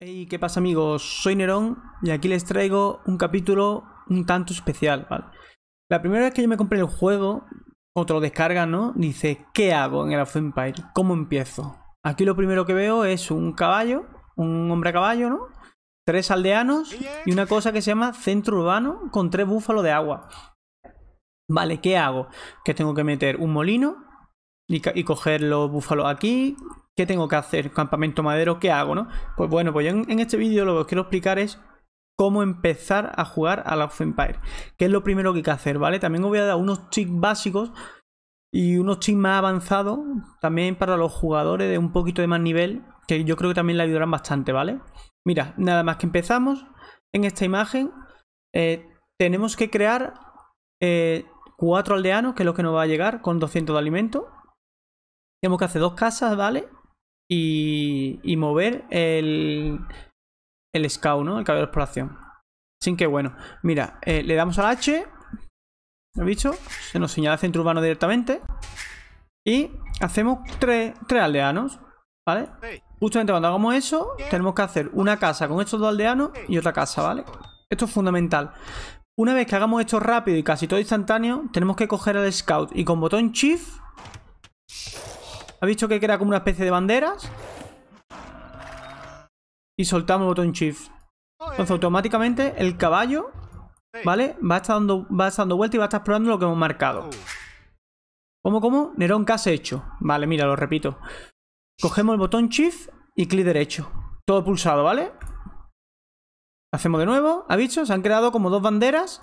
Hey, ¿qué pasa amigos? Soy Nerón y aquí les traigo un capítulo un tanto especial, La primera vez que yo me compré el juego, otro descarga, lo ¿no? Dice, ¿qué hago en el of Empire? ¿Cómo empiezo? Aquí lo primero que veo es un caballo, un hombre a caballo, ¿no? tres aldeanos y una cosa que se llama centro urbano con tres búfalos de agua. Vale, ¿qué hago? Que tengo que meter un molino y, coger los búfalos aquí. ¿Qué tengo que hacer? Campamento madero, ¿qué hago, no? Pues bueno, pues yo en, este vídeo lo que os quiero explicar es cómo empezar a jugar a la of Empire. Que es lo primero que hay que hacer, ¿vale? También os voy a dar unos tips básicos y unos chips más avanzados también para los jugadores de un poquito de más nivel, que yo creo que también la ayudarán bastante, ¿vale? Mira, nada más que empezamos, en esta imagen eh, tenemos que crear eh, cuatro aldeanos, que es lo que nos va a llegar, con 200 de alimento. Tenemos que hacer dos casas, ¿vale? Y, mover el, el scout, ¿no? El cabello de exploración. Sin que bueno, mira, eh, le damos al H ha dicho, se nos señala centro urbano directamente. Y hacemos tres, tres aldeanos, ¿vale? Justamente cuando hagamos eso, tenemos que hacer una casa con estos dos aldeanos y otra casa, ¿vale? Esto es fundamental. Una vez que hagamos esto rápido y casi todo instantáneo, tenemos que coger al scout y con botón shift... ha visto que crea como una especie de banderas? Y soltamos botón shift. Entonces automáticamente el caballo ¿Vale? Va a estar dando, va vuelta y va a estar explorando lo que hemos marcado. Uh. ¿Cómo, cómo? Nerón, casi hecho? Vale, mira, lo repito. Cogemos el botón Shift y clic derecho. Todo pulsado, ¿vale? Hacemos de nuevo. ¿Ha visto? Se han creado como dos banderas.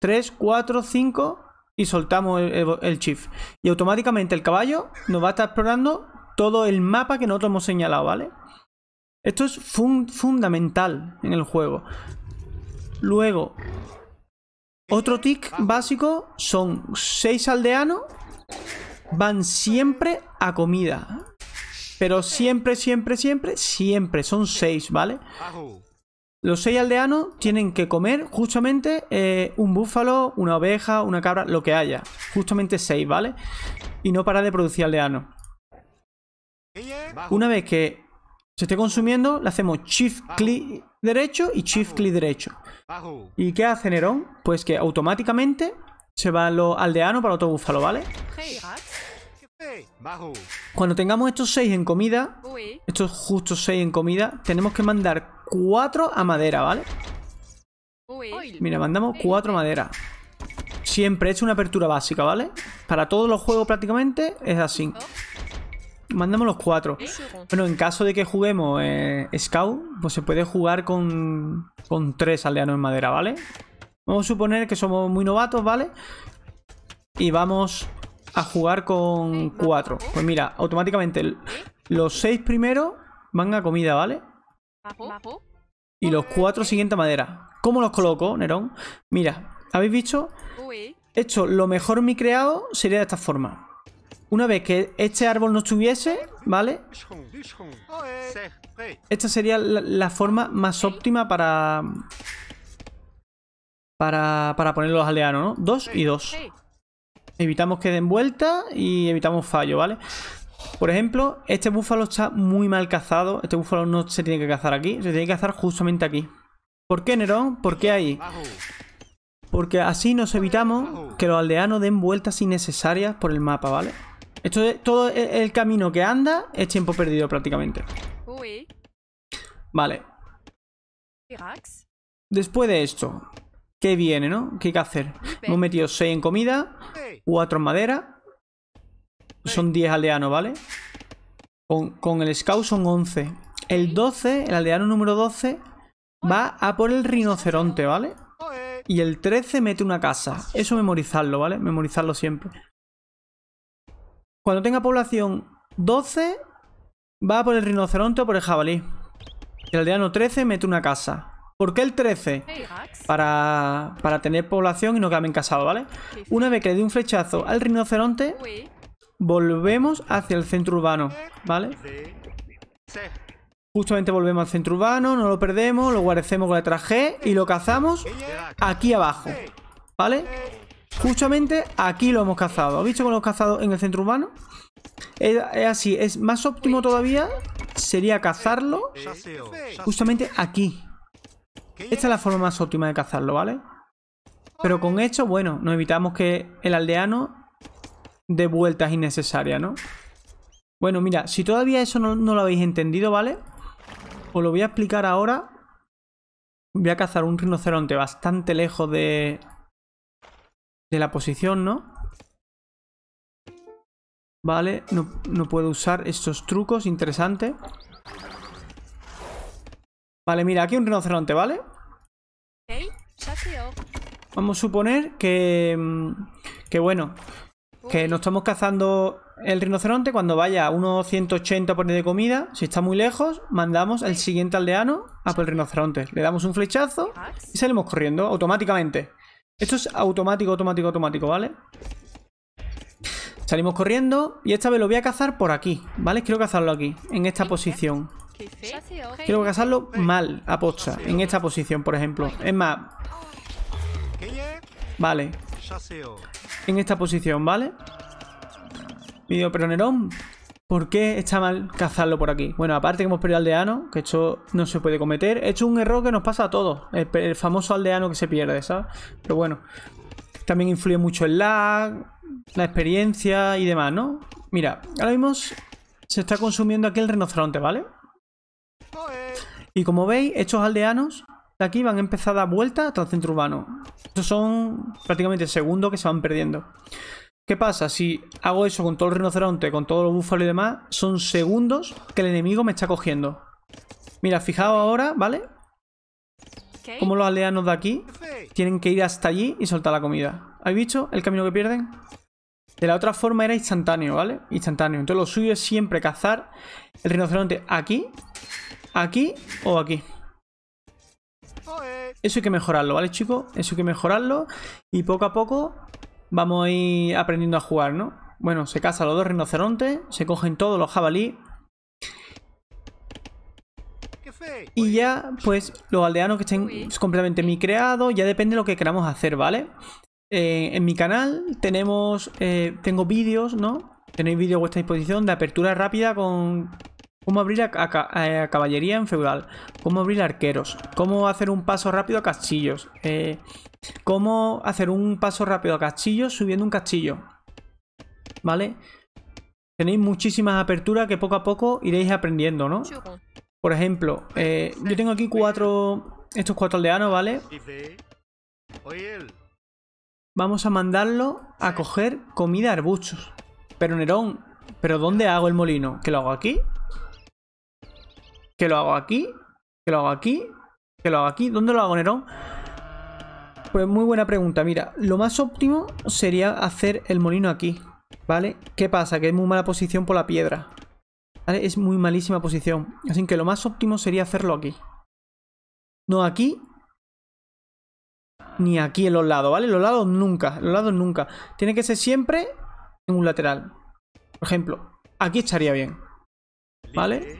3, 4, 5 y soltamos el, Shift. Y automáticamente el caballo nos va a estar explorando todo el mapa que nosotros hemos señalado, ¿vale? Esto es fundamental en el juego. Luego, otro tic básico son seis aldeanos. Van siempre a comida. Pero siempre, siempre, siempre, siempre. Son seis, ¿vale? Los seis aldeanos tienen que comer justamente eh, un búfalo, una oveja, una cabra, lo que haya. Justamente seis, ¿vale? Y no para de producir aldeanos. Una vez que se esté consumiendo, le hacemos shift clic derecho y shift clic derecho. ¿Y qué hace Nerón? Pues que automáticamente se va los aldeano para otro búfalo, ¿vale? Cuando tengamos estos seis en comida, estos justos seis en comida, tenemos que mandar 4 a madera, ¿vale? Mira, mandamos 4 madera. Siempre es una apertura básica, ¿vale? Para todos los juegos prácticamente es así. Mandamos los cuatro. ¿Eh? Bueno, en caso de que juguemos eh, Scout, pues se puede jugar con, tres aldeanos en madera, ¿vale? Vamos a suponer que somos muy novatos, ¿vale? Y vamos a jugar con cuatro. Pues mira, automáticamente ¿Eh? los seis primeros van a comida, ¿vale? Y los cuatro siguientes a madera. ¿Cómo los coloco, Nerón? Mira, ¿habéis visto? hecho lo mejor mi creado sería de esta forma. Una vez que este árbol no estuviese, ¿vale? Esta sería la, forma más óptima para, para... Para, poner los aldeanos, ¿no? Dos y dos. Evitamos que den vuelta y evitamos fallo, ¿vale? Por ejemplo, este búfalo está muy mal cazado. Este búfalo no se tiene que cazar aquí. Se tiene que cazar justamente aquí. ¿Por qué, Nerón? ¿Por qué ahí? Porque así nos evitamos que los aldeanos den vueltas innecesarias por el mapa, ¿vale? vale todo e-, el camino que anda es tiempo perdido prácticamente. Vale. Después de esto, ¿qué viene, no? ¿Qué hay que hacer? Hemos metido 6 en comida, 4 en madera. Son 10 aldeanos, ¿vale? Con, con el scout son 11. El 12, el aldeano número 12, va a por el rinoceronte, ¿vale? Y el 13 mete una casa. Eso memorizarlo, ¿vale? Memorizarlo siempre. Cuando tenga población 12, va por el rinoceronte o por el jabalí. El aldeano 13 mete una casa. ¿Por qué el 13? Para, tener población y no quedarme encasado, ¿vale? Una vez que le dé un flechazo al rinoceronte, volvemos hacia el centro urbano, ¿vale? Justamente volvemos al centro urbano, no lo perdemos, lo guarecemos con la traje y lo cazamos aquí abajo, ¿vale? Justamente aquí lo hemos cazado. ¿Has visto que lo hemos cazado en el centro urbano? Es, así, es más óptimo todavía sería cazarlo justamente aquí. Esta es la forma más óptima de cazarlo, ¿vale? Pero con esto, bueno, nos evitamos que el aldeano dé vueltas innecesarias, ¿no? Bueno, mira, si todavía eso no lo habéis entendido, ¿vale? Os lo voy a explicar ahora. Voy a cazar un rinoceronte bastante lejos de, de la posición, ¿no? Vale, no, puedo usar estos trucos, interesante. Vale, mira, aquí un rinoceronte, ¿vale? Vamos a suponer que... Mm, que bueno, que nos estamos cazando el rinoceronte. Cuando vaya a unos 180 por de comida, si está muy lejos, mandamos al siguiente aldeano a por el rinoceronte. Le damos un flechazo y salimos corriendo automáticamente. Esto es automático, automático, automático, ¿vale? Salimos corriendo y esta vez lo voy a cazar por aquí, ¿vale? Quiero cazarlo aquí, en esta posición. Quiero cazarlo mal, a posta, en esta posición, por ejemplo. Es más... Vale. En esta posición, ¿vale? Video peronerón. ¿Por qué está mal cazarlo por aquí? Bueno, aparte que hemos perdido aldeano, que esto no se puede cometer. He hecho un error que nos pasa a todos. El, famoso aldeano que se pierde, ¿sabes? Pero bueno, también influye mucho el lag, la experiencia y demás, ¿no? Mira, ahora mismo se está consumiendo aquí el rinoceronte, ¿vale? Y como veis, estos aldeanos de aquí van a empezar a dar vuelta el centro urbano. Estos son prácticamente el segundo que se van perdiendo. ¿Qué pasa? Si hago eso con todo el rinoceronte, con todos los búfalos y demás, son segundos que el enemigo me está cogiendo. Mira, fijaos ahora, ¿vale? Como los aldeanos de aquí tienen que ir hasta allí y soltar la comida. ¿Habéis visto el camino que pierden? De la otra forma era instantáneo, ¿vale? Instantáneo. Entonces lo suyo es siempre cazar el rinoceronte aquí, aquí o aquí. Eso hay que mejorarlo, ¿vale, chicos? Eso hay que mejorarlo. Y poco a poco vamos a ir aprendiendo a jugar, ¿no? Bueno, se casan los dos rinocerontes, se cogen todos los jabalí. Y ya, pues, los aldeanos que estén completamente mi creado ya depende de lo que queramos hacer, ¿vale? Eh, en mi canal tenemos, eh, tengo vídeos, ¿no? Tenéis vídeos a vuestra disposición de apertura rápida con Cómo abrir eh, a, caballería en feudal. Cómo abrir arqueros. Cómo hacer un paso rápido a castillos. Eh, cómo hacer un paso rápido a castillos subiendo un castillo. ¿Vale? Tenéis muchísimas aperturas que poco a poco iréis aprendiendo, ¿no? Por ejemplo, eh, yo tengo aquí cuatro... Estos cuatro aldeanos, ¿vale? Vamos a mandarlo a coger comida arbustos. Pero Nerón, ¿pero dónde hago el molino? ¿Que lo hago aquí? Que lo hago aquí, que lo hago aquí, que lo hago aquí. ¿Dónde lo hago, Nerón? Pues muy buena pregunta. Mira, lo más óptimo sería hacer el molino aquí, ¿vale? ¿Qué pasa? Que es muy mala posición por la piedra. ¿Vale? Es muy malísima posición. Así que lo más óptimo sería hacerlo aquí. No aquí. Ni aquí en los lados, ¿vale? Los lados nunca, los lados nunca. Tiene que ser siempre en un lateral. Por ejemplo, aquí estaría bien. ¿Vale?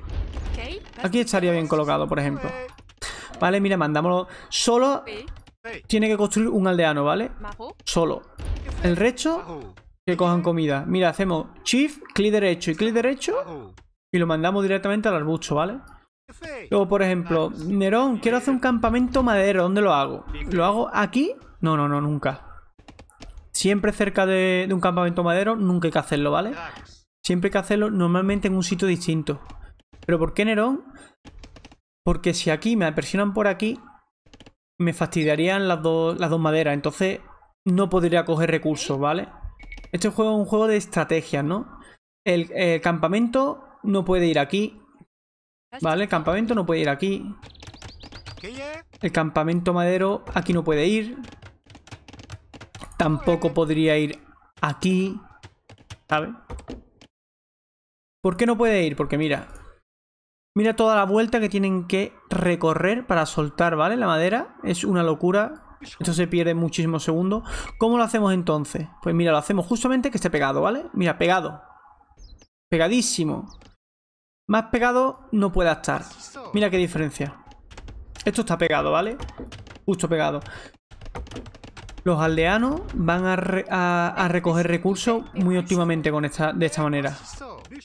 Aquí estaría bien colocado, por ejemplo. Vale, mira, mandámoslo. Solo tiene que construir un aldeano, ¿vale? Solo. El resto, que cojan comida. Mira, hacemos shift, clic derecho y clic derecho. Y lo mandamos directamente al arbusto, ¿vale? Luego, por ejemplo, Nerón, quiero hacer un campamento madero. ¿Dónde lo hago? ¿Lo hago aquí? No, no, no, nunca. Siempre cerca de, de un campamento madero, nunca hay que hacerlo, ¿vale? Siempre hay que hacerlo normalmente en un sitio distinto. ¿Pero por qué Nerón? Porque si aquí me presionan por aquí, me fastidiarían las, las dos maderas. Entonces no podría coger recursos, ¿vale? Este juego es un juego de estrategias, ¿no? El, el campamento no puede ir aquí. ¿Vale? El campamento no puede ir aquí. El campamento madero aquí no puede ir. Tampoco podría ir aquí. ¿Sabes? ¿Por qué no puede ir? Porque mira, Mira toda la vuelta que tienen que recorrer para soltar, ¿vale? La madera es una locura. Esto se pierde muchísimos segundos. ¿Cómo lo hacemos entonces? Pues mira, lo hacemos justamente que esté pegado, ¿vale? Mira, pegado. Pegadísimo. Más pegado no puede estar. Mira qué diferencia. Esto está pegado, ¿vale? Justo pegado. Los aldeanos van a, recoger recursos muy óptimamente con esta, de esta manera.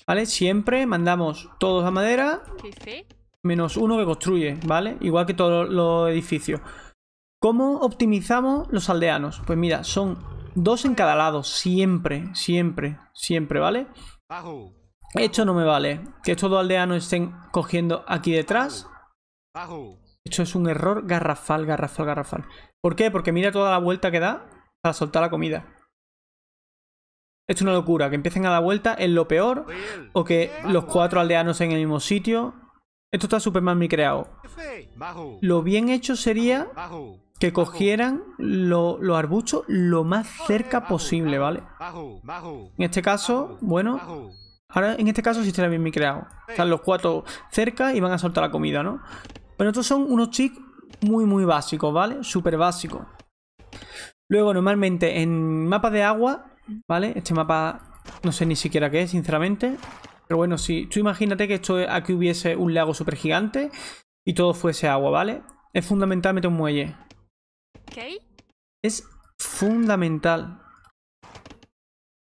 ¿Vale? Siempre mandamos todos a madera. Menos uno que construye, ¿vale? Igual que todos los edificios. ¿Cómo optimizamos los aldeanos? Pues mira, son dos en cada lado. Siempre, siempre, siempre, ¿vale? Esto no me vale. Que estos dos aldeanos estén cogiendo aquí detrás. Esto es un error garrafal, garrafal, garrafal. ¿Por qué? Porque mira toda la vuelta que da para soltar la comida es una locura, que empiecen a la vuelta es lo peor. O que los cuatro aldeanos en el mismo sitio. Esto está súper mal micreado Lo bien hecho sería que cogieran los arbustos lo más cerca posible, ¿vale? En este caso, bueno... Ahora, en este caso sí será bien mi Están los cuatro cerca y van a soltar la comida, ¿no? Pero estos son unos chics muy, muy básicos, ¿vale? Súper básicos. Luego, normalmente, en mapas de agua ¿Vale? Este mapa no sé ni siquiera qué es, sinceramente. Pero bueno, si tú imagínate que esto aquí hubiese un lago super gigante y todo fuese agua, ¿vale? Es fundamental meter un muelle. Es fundamental.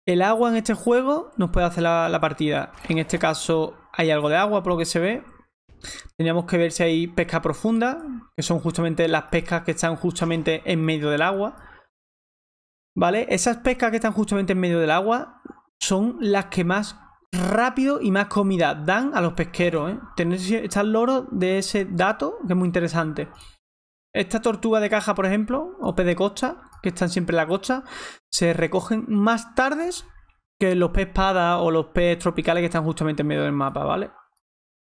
El agua en este juego nos puede hacer la, la, partida. En este caso hay algo de agua, por lo que se ve. Teníamos que ver si hay pesca profunda, que son justamente las pescas que están justamente en medio del agua. ¿Vale? Esas pescas que están justamente en medio del agua son las que más rápido y más comida dan a los pesqueros. ¿eh? Tenéis estar loro de ese dato que es muy interesante. Esta tortuga de caja, por ejemplo, o pez de costa, que están siempre en la costa, se recogen más tardes que los pez espada o los pez tropicales que están justamente en medio del mapa, ¿vale?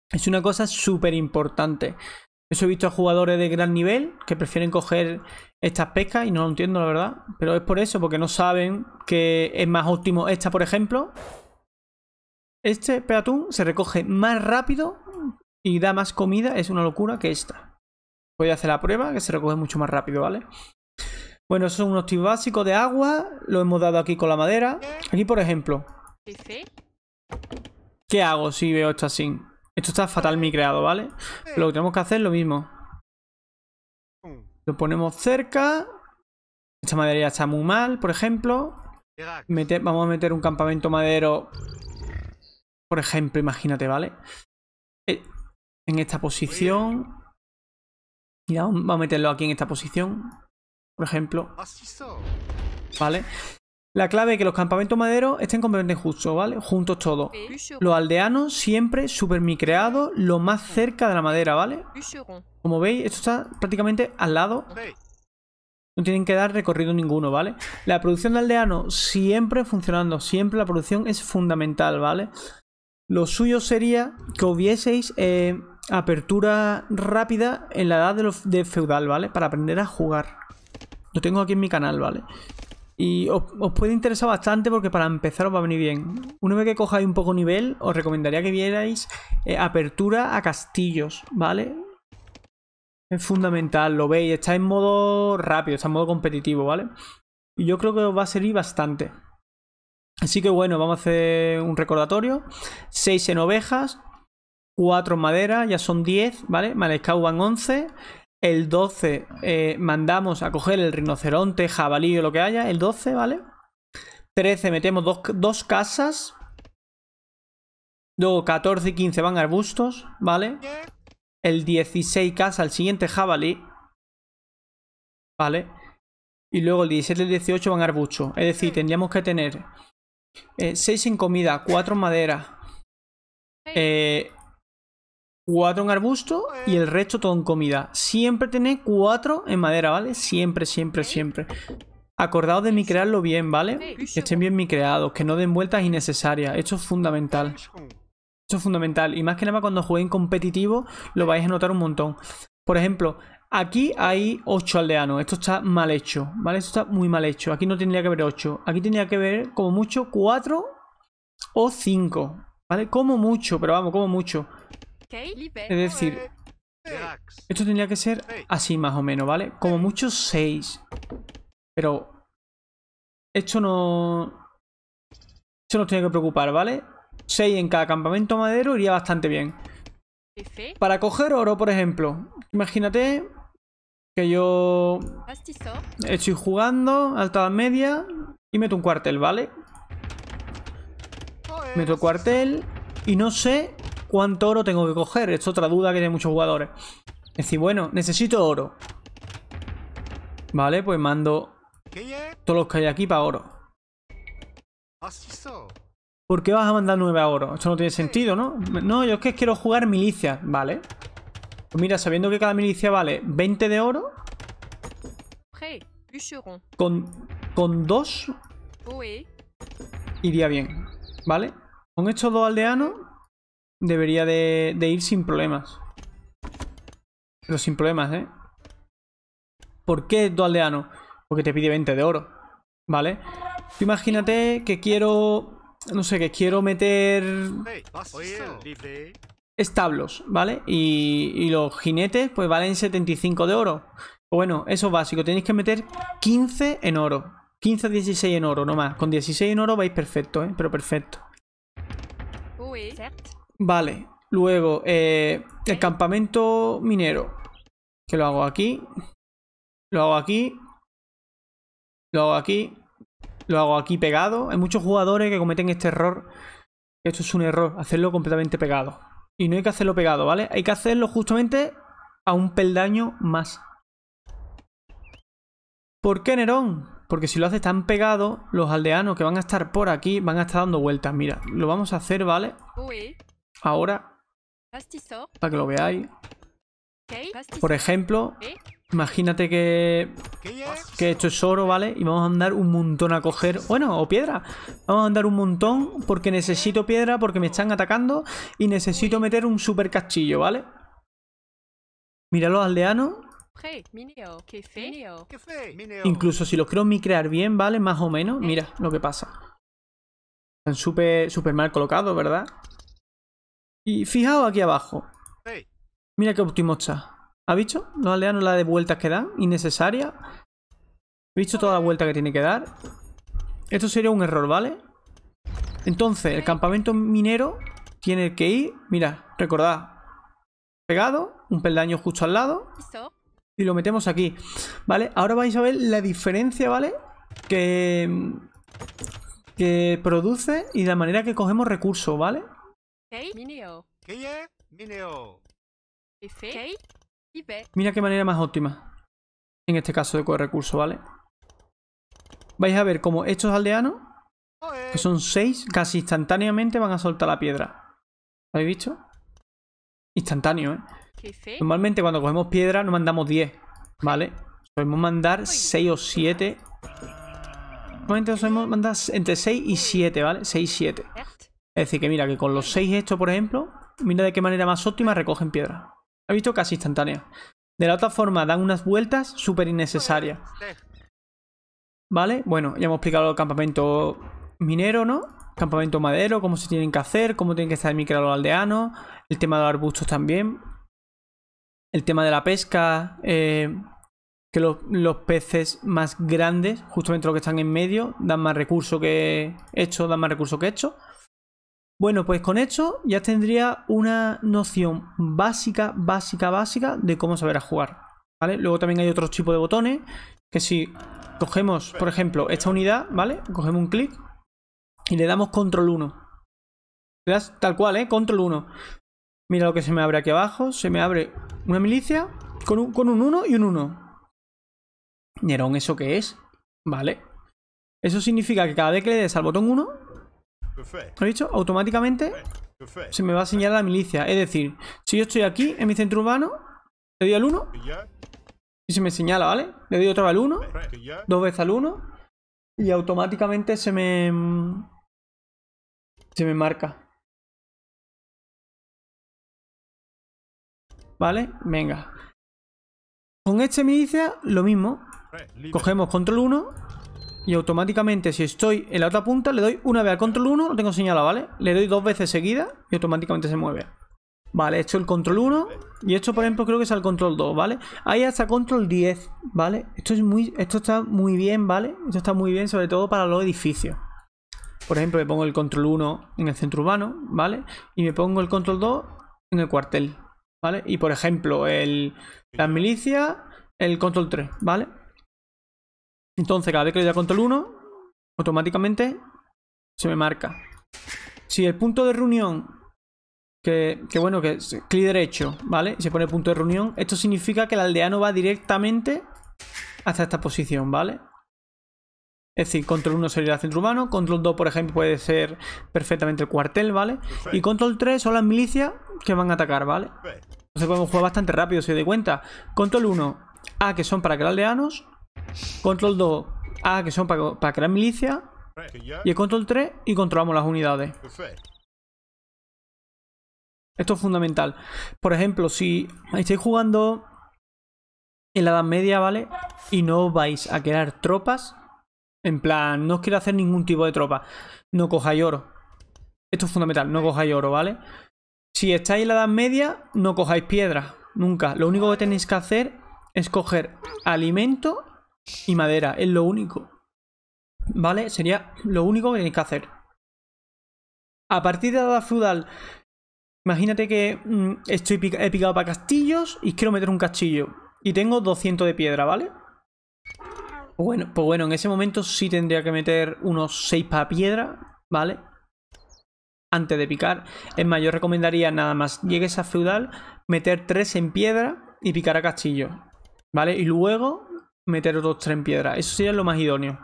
Es una cosa súper importante. Eso he visto a jugadores de gran nivel que prefieren coger estas pescas y no lo entiendo, la verdad. Pero es por eso, porque no saben que es más óptimo esta, por ejemplo. Este peatún se recoge más rápido y da más comida. Es una locura que esta. Voy a hacer la prueba, que se recoge mucho más rápido, ¿vale? Bueno, esos son unos tips básicos de agua. Lo hemos dado aquí con la madera. Aquí, por ejemplo. ¿Qué hago si veo esta sin? Esto está fatal mi creado, ¿vale? Lo que tenemos que hacer lo mismo. Lo ponemos cerca. Esta madera ya está muy mal, por ejemplo. vamos a meter un campamento madero. Por ejemplo, imagínate, ¿vale? Eh, en esta posición. y vamos a meterlo aquí en esta posición. Por ejemplo. ¿Vale? La clave es que los campamentos maderos estén completamente justos, ¿vale? Juntos todos. Los aldeanos siempre super micreados, lo más cerca de la madera, ¿vale? Como veis, esto está prácticamente al lado. No tienen que dar recorrido ninguno, ¿vale? La producción de aldeanos siempre funcionando, siempre la producción es fundamental, ¿vale? Lo suyo sería que hubieseis eh, apertura rápida en la edad de, feudal, ¿vale? Para aprender a jugar. Lo tengo aquí en mi canal, ¿vale? vale y os, puede interesar bastante porque para empezar os va a venir bien. Una vez que cojáis un poco nivel, os recomendaría que vierais eh, apertura a castillos, ¿vale? Es fundamental, lo veis, está en modo rápido, está en modo competitivo, ¿vale? Y yo creo que os va a servir bastante. Así que bueno, vamos a hacer un recordatorio. 6 en ovejas, 4 en madera, ya son 10, ¿vale? Malescau van 11. El 12 eh, mandamos a coger el rinoceronte, jabalí o lo que haya. El 12, ¿vale? 13 metemos dos, casas. Luego 14 y 15 van arbustos, ¿vale? El 16 casa, el siguiente jabalí. ¿Vale? Y luego el 17 y el 18 van arbustos. Es decir, tendríamos que tener 6 eh, en comida, 4 en madera, eh, cuatro en arbusto y el resto todo en comida. Siempre tenéis cuatro en madera, ¿vale? Siempre, siempre, siempre. Acordaos de micrearlo bien, ¿vale? Que estén bien micreados, que no den vueltas innecesarias. Esto es fundamental. Esto es fundamental. Y más que nada cuando jueguen competitivo lo vais a notar un montón. Por ejemplo, aquí hay ocho aldeanos. Esto está mal hecho, ¿vale? Esto está muy mal hecho. Aquí no tendría que haber ocho. Aquí tendría que haber como mucho cuatro o cinco, ¿vale? Como mucho, pero vamos, como mucho. Es decir, esto tendría que ser así más o menos, ¿vale? Como mucho 6. Pero esto no... Esto nos tiene que preocupar, ¿vale? 6 en cada campamento madero iría bastante bien. Para coger oro, por ejemplo. Imagínate que yo estoy jugando alta media y meto un cuartel, ¿vale? Meto cuartel y no sé ¿Cuánto oro tengo que coger? Es otra duda que tiene muchos jugadores. Es decir, bueno, necesito oro. Vale, pues mando todos los que hay aquí para oro. ¿Por qué vas a mandar nueve a oro? Esto no tiene sentido, ¿no? No, yo es que quiero jugar milicia vale. Pues mira, sabiendo que cada milicia vale 20 de oro. Con, con dos iría bien, ¿vale? Con estos dos aldeanos debería de, ir sin problemas. Pero sin problemas, ¿eh? ¿Por qué tu Porque te pide 20 de oro, ¿vale? imagínate que quiero... No sé, que quiero meter... Establos, ¿vale? Y, y los jinetes, pues valen 75 de oro. Pues bueno, eso es básico. Tenéis que meter 15 en oro. 15, 16 en oro, nomás. Con 16 en oro vais perfecto, ¿eh? Pero perfecto. Vale, luego eh, el campamento minero. Que lo hago aquí. Lo hago aquí. Lo hago aquí. Lo hago aquí pegado. Hay muchos jugadores que cometen este error. Esto es un error, hacerlo completamente pegado. Y no hay que hacerlo pegado, ¿vale? Hay que hacerlo justamente a un peldaño más. ¿Por qué, Nerón? Porque si lo haces tan pegado, los aldeanos que van a estar por aquí van a estar dando vueltas. Mira, lo vamos a hacer, ¿vale? Uy ahora para que lo veáis. Por ejemplo, imagínate que, que esto es oro, ¿vale? Y vamos a andar un montón a coger, bueno, o piedra. Vamos a andar un montón porque necesito piedra, porque me están atacando y necesito meter un super cachillo ¿vale? Mira los aldeanos. Incluso si los creo crear bien, ¿vale? Más o menos. Mira lo que pasa. Están súper super mal colocados, ¿verdad? Y fijaos aquí abajo. Mira qué óptimo está. ¿Ha visto? No aldeanos la de vueltas que dan, innecesaria. He visto toda la vuelta que tiene que dar? Esto sería un error, ¿vale? Entonces, el campamento minero tiene que ir, mira, recordad, pegado, un peldaño justo al lado y lo metemos aquí, ¿vale? Ahora vais a ver la diferencia, ¿vale? Que, que produce y la manera que cogemos recursos, ¿vale? Mira qué manera más óptima. En este caso de coger recursos, ¿vale? Vais a ver como estos aldeanos, que son seis, casi instantáneamente van a soltar la piedra. ¿Lo habéis visto? Instantáneo, ¿eh? Normalmente cuando cogemos piedra nos mandamos 10, ¿vale? Podemos mandar 6 o 7. Normalmente solemos mandar entre 6 y 7, ¿vale? 6 y 7. Es decir, que mira, que con los 6 hechos, por ejemplo, mira de qué manera más óptima recogen piedra. Ha visto casi instantánea. De la otra forma, dan unas vueltas súper innecesarias. ¿Vale? Bueno, ya hemos explicado el campamento minero, ¿no? Campamento madero, cómo se tienen que hacer, cómo tienen que estar micro los aldeanos, el tema de los arbustos también, el tema de la pesca, eh, que los, peces más grandes, justamente los que están en medio, dan más recursos que hecho, dan más recursos que hecho. Bueno, pues con esto ya tendría una noción básica, básica, básica de cómo saber a jugar. ¿Vale? Luego también hay otro tipo de botones que si cogemos, por ejemplo, esta unidad, ¿vale? Cogemos un clic y le damos control 1. Le das tal cual, ¿eh? Control 1. Mira lo que se me abre aquí abajo. Se me abre una milicia con un, con un 1 y un 1. Nerón, ¿eso qué es? Vale. Eso significa que cada vez que le des al botón 1, lo he dicho, automáticamente se me va a señalar la milicia. Es decir, si yo estoy aquí en mi centro urbano, le doy al 1 y se me señala, ¿vale? Le doy otra vez al 1, dos veces al 1 y automáticamente se me... se me marca. ¿Vale? Venga. Con este milicia, lo mismo. Cogemos control 1 y automáticamente si estoy en la otra punta le doy una vez al control 1, lo tengo señalado, ¿vale? Le doy dos veces seguida y automáticamente se mueve. Vale, he hecho el control 1 y esto por ejemplo creo que es al control 2, ¿vale? Ahí hasta control 10, ¿vale? Esto, es muy, esto está muy bien, ¿vale? Esto está muy bien sobre todo para los edificios. Por ejemplo, me pongo el control 1 en el centro urbano, ¿vale? Y me pongo el control 2 en el cuartel, ¿vale? Y por ejemplo, el, las milicias, el control 3, ¿vale? Entonces, cada vez que le doy control 1, automáticamente se me marca. Si el punto de reunión, que, bueno, que es clic derecho, ¿vale? Se pone punto de reunión, esto significa que el aldeano va directamente hasta esta posición, ¿vale? Es decir, control 1 sería el centro humano. control 2, por ejemplo, puede ser perfectamente el cuartel, ¿vale? Y control 3 son las milicias que van a atacar, ¿vale? Entonces podemos jugar bastante rápido, si os doy cuenta. Control 1, A, que son para que los aldeanos. Control 2, ah, que son para, para crear milicia. Y el control 3 y controlamos las unidades. Esto es fundamental. Por ejemplo, si estáis jugando en la Edad Media, ¿vale? Y no vais a crear tropas. En plan, no os quiero hacer ningún tipo de tropa. No cojáis oro. Esto es fundamental, no cojáis oro, ¿vale? Si estáis en la Edad Media, no cojáis piedra. Nunca. Lo único que tenéis que hacer es coger alimento y madera. Es lo único. ¿Vale? Sería lo único que tenéis que hacer. A partir de la feudal, imagínate que mm, estoy he picado para castillos y quiero meter un castillo. Y tengo 200 de piedra, ¿vale? Pues bueno, pues bueno, en ese momento sí tendría que meter unos 6 para piedra, ¿vale? Antes de picar. Es más, yo recomendaría nada más, llegues a feudal, meter 3 en piedra y picar a castillo. ¿Vale? Y luego meter otros tres en piedra. Eso sería lo más idóneo.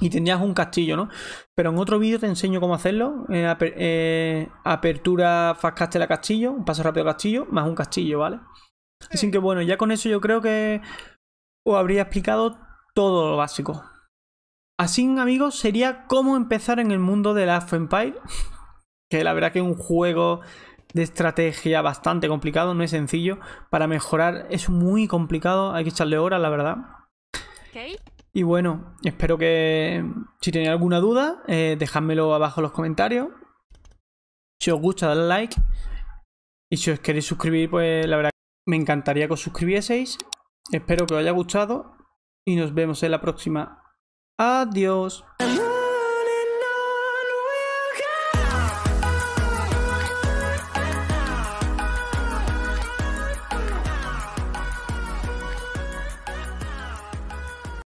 Y tendrías un castillo, ¿no? Pero en otro vídeo te enseño cómo hacerlo. Eh, eh, apertura Fast a castillo, un paso rápido castillo, más un castillo, ¿vale? Así que bueno, ya con eso yo creo que os habría explicado todo lo básico. Así, amigos, sería cómo empezar en el mundo de la Empire. Que la verdad que es un juego de estrategia bastante complicado, no es sencillo. Para mejorar es muy complicado, hay que echarle horas, la verdad. Y bueno, espero que si tenéis alguna duda, eh, dejadmelo abajo en los comentarios. Si os gusta, dadle like. Y si os queréis suscribir, pues la verdad me encantaría que os suscribieseis. Espero que os haya gustado y nos vemos en la próxima. Adiós.